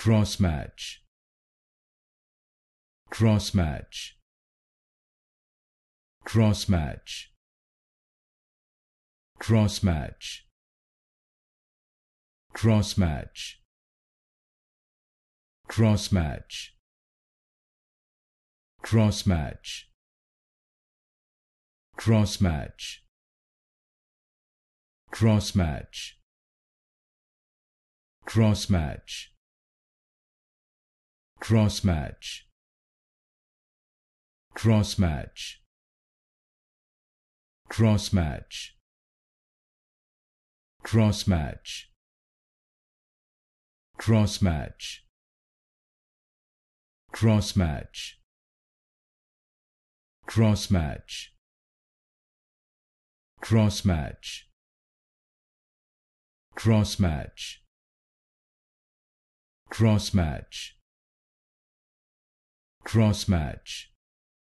cross match cross match cross match cross match cross match cross match cross match cross match cross match cross match cross match cross match cross match cross match cross match cross match cross match cross match cross match cross match cross match